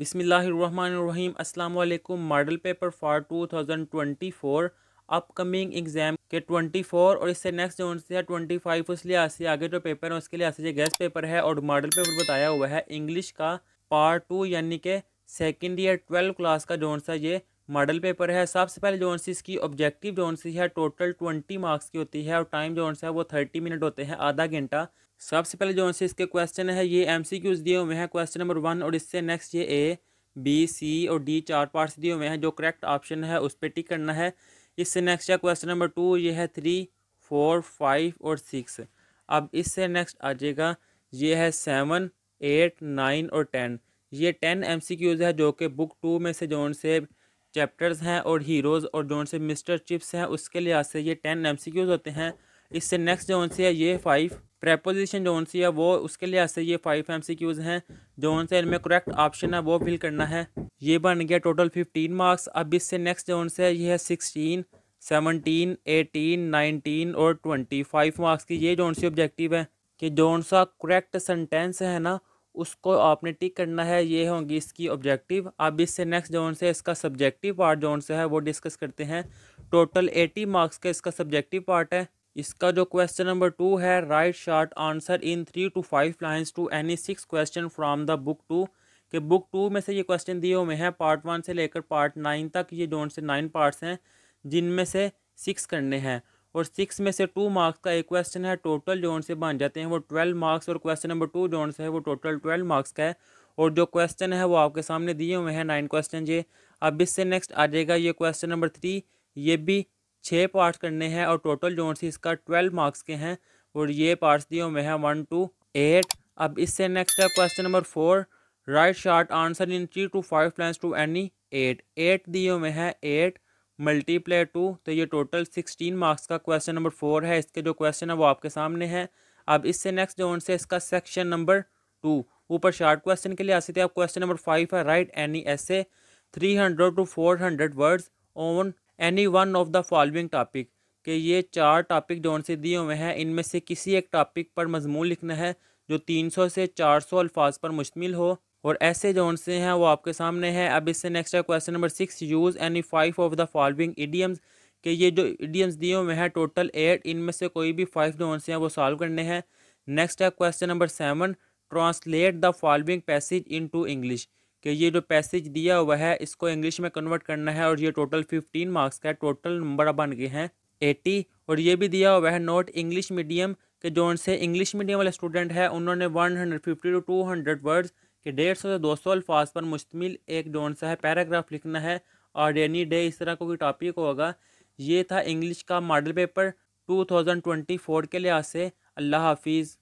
बिसमीम् अल्लाम model paper for 2024 upcoming exam के 24 और इससे नेक्स्ट जो से है 25 उस लिहाज से आगे जो पेपर है उसके लिहाज से गेस्ट पेपर है और मॉडल पेपर बताया हुआ है इंग्लिश का पार्ट टू यानी कि सेकेंड ईयर ट्वेल्व क्लास का जो सा ये मॉडल पेपर है सबसे पहले जो सी इसकी ऑब्जेक्टिव जो सी है टोटल ट्वेंटी मार्क्स की होती है और टाइम जो है वो थर्टी मिनट होते हैं आधा घंटा सबसे पहले जो सी इसके क्वेश्चन है ये एम सी क्यूज़ दिए हुए हैं क्वेश्चन नंबर वन और इससे नेक्स्ट ये ए बी सी और डी चार पार्ट्स दिए हुए हैं जो करेक्ट ऑप्शन है उस पर टिक करना है इससे नेक्स्ट है क्वेश्चन नंबर टू ये है थ्री फोर फाइव और सिक्स अब इससे नेक्स्ट आ जाएगा ये है सेवन एट नाइन और टेन ये टेन एम सी क्यूज़ है जो कि बुक टू में से जो से चैप्टर्स हैं और हीरोज़ और जोन से मिस्टर चिप्स हैं उसके लिहाज से ये टेन एम होते हैं इससे नेक्स्ट जोन से है ये फाइव प्रेपोजिशन जोन सी है वो उसके लिहाज से ये फाइव एम सी क्यूज़ हैं जोन से इनमें करेक्ट ऑप्शन है वो फिल करना है ये बन गया टोटल फिफ्टीन मार्क्स अब इससे नेक्स्ट जोन से है ये है सिक्सटीन सेवनटीन एटीन नाइनटीन और ट्वेंटी फाइव मार्क्स की ये जोन सी ऑब्जेक्टिव है कि जोन सा करेक्ट सेंटेंस है ना उसको आपने टिक करना है ये होंगी इसकी ऑब्जेक्टिव अब इससे नेक्स्ट जोन से इसका सब्जेक्टिव पार्ट जोन से है वो डिस्कस करते हैं टोटल एटी मार्क्स का इसका सब्जेक्टिव पार्ट है इसका जो क्वेश्चन नंबर टू है write short answer in three to five lines to any six question from the book two कि बुक टू में से ये क्वेश्चन दिए हुए हैं पार्ट वन से लेकर पार्ट नाइन तक ये जोन से नाइन पार्ट्स हैं जिनमें से सिक्स करने हैं और सिक्स में से टू मार्क्स का एक क्वेश्चन है टोटल जोन से बन जाते हैं वो ट्वेल्व मार्क्स और क्वेश्चन नंबर टू जोन से है वो टोटल ट्वेल्व मार्क्स का है और जो क्वेश्चन है वो आपके सामने दिए हुए हैं नाइन क्वेश्चन ये अब इससे नेक्स्ट आ जाएगा ये क्वेश्चन नंबर थ्री ये भी छः पार्ट करने हैं और टोटल जोन से इसका ट्वेल्व मार्क्स के हैं और ये पार्ट्स दिए हुए हैं वन टू एट अब इससे नेक्स्ट है question number four write short answer in three to five plus to any eight eight दिए हुए हैं एट मल्टीप्लाई टू तो ये टोटल सिक्सटीन मार्क्स का क्वेश्चन नंबर फोर है इसके जो क्वेश्चन है वो आपके सामने है अब इससे नेक्स्ट जो उनसे इसका सेक्शन नंबर टू ऊपर शार्ट क्वेश्चन के लिए आ सकते हैं क्वेश्चन नंबर फाइव है write any a three hundred to four hundred words on any one of the following topic कि ये चार टॉपिक जो उनसे दिए हुए हैं इनमें से किसी एक टॉपिक पर मजमून लिखना है जो तीन सौ से चार सौ अल्फाज पर मुश्तमिल हो और ऐसे जो से हैं वो आपके सामने है अब इससे नेक्स्ट है question number six use any five of the following idioms के ये जो इडियम्स दिए हुए हैं टोटल एट इनमें से कोई भी फाइव जो से हैं वो सॉल्व करने हैं नेक्स्ट है question number seven translate the following passage into English कि ये जो पैसेज दिया हुआ है इसको इंग्लिश में कन्वर्ट करना है और ये टोटल फिफ्टीन मार्क्स का टोटल नंबर बन गए हैं एटी और ये भी दिया हुआ है नॉट इंग्लिश मीडियम के जो से इंग्लिश मीडियम वाले स्टूडेंट है उन्होंने one hundred fifty to two hundred words कि डेढ़ सौ से दो सौ अल्फाज पर मुश्तमिल एक डोन सा है पैराग्राफ लिखना है और डेनी डे इस तरह का कोई टॉपिक होगा ये था इंग्लिश का मॉडल पेपर 2024 के लिहाज से अल्लाह हाफिज़